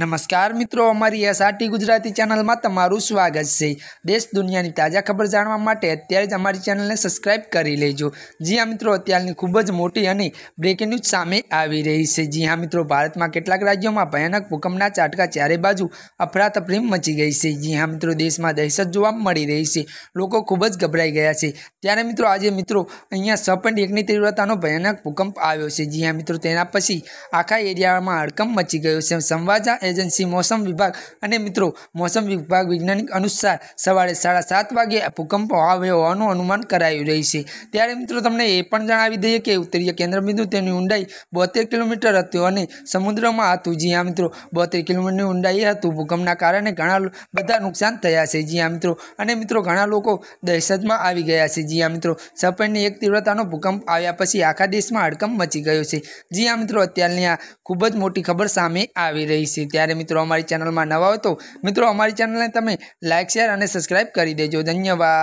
નમસ્કાર મિત્રો અમારી એસઆરટી ગુજરાતી ચેનલમાં તમારું સ્વાગત છે દેશ દુનિયાની તાજા ખબર જાણવા માટે અત્યારે જ અમારી ચેનલને સબસ્ક્રાઇબ કરી લેજો જી હા મિત્રો અત્યારની ખૂબ જ મોટી અને બ્રેકિંગ ન્યૂઝ સામે આવી રહી છે જી હા મિત્રો ભારતમાં કેટલાક રાજ્યોમાં ભયાનક ભૂકંપના ચાટકા ચારે બાજુ અફરાતફરી મચી ગઈ છે જી હા મિત્રો દેશમાં દહેશત જોવા મળી રહી છે લોકો ખૂબ જ ગભરાઈ ગયા છે ત્યારે મિત્રો આજે મિત્રો અહીંયા છ પોઈન્ટ એકની તીવ્રતાનો ભયાનક ભૂકંપ આવ્યો છે જી હા મિત્રો તેના પછી આખા એરિયામાં હડકંપ મચી ગયો છે સંવાદા એજન્સી મોસમ વિભાગ અને મિત્રો મોસમ વિભાગ વૈજ્ઞાનિક અનુસાર સવારે સાડા સાત વાગે ભૂકંપ આવ્યો હોવાનું અનુમાન કરાયું રહ્યું છે ત્યારે મિત્રો તમને એ પણ જણાવી દઈએ કે ઉત્તરીય કેન્દ્રબિંદુ તેની ઊંડાઈ બોતેર કિલોમીટર હતું અને સમુદ્રમાં હતું જી હા મિત્રો બોતેર કિલોમીટરની ઊંડાઈ હતું ભૂકંપના કારણે ઘણા બધા નુકસાન થયા છે જી હા મિત્રો અને મિત્રો ઘણા લોકો દહેશતમાં આવી ગયા છે જી હા મિત્રો છપ્પનની એક તીવ્રતાનો ભૂકંપ આવ્યા પછી આખા દેશમાં હડકંપ મચી ગયો છે જી હા મિત્રો અત્યારની આ ખૂબ જ મોટી ખબર સામે આવી રહી છે ત્યારે મિત્રો અમારી ચેનલમાં નવા હોય તો મિત્રો અમારી ચેનલને તમે લાઇક શેર અને સબસ્ક્રાઈબ કરી દેજો ધન્યવાદ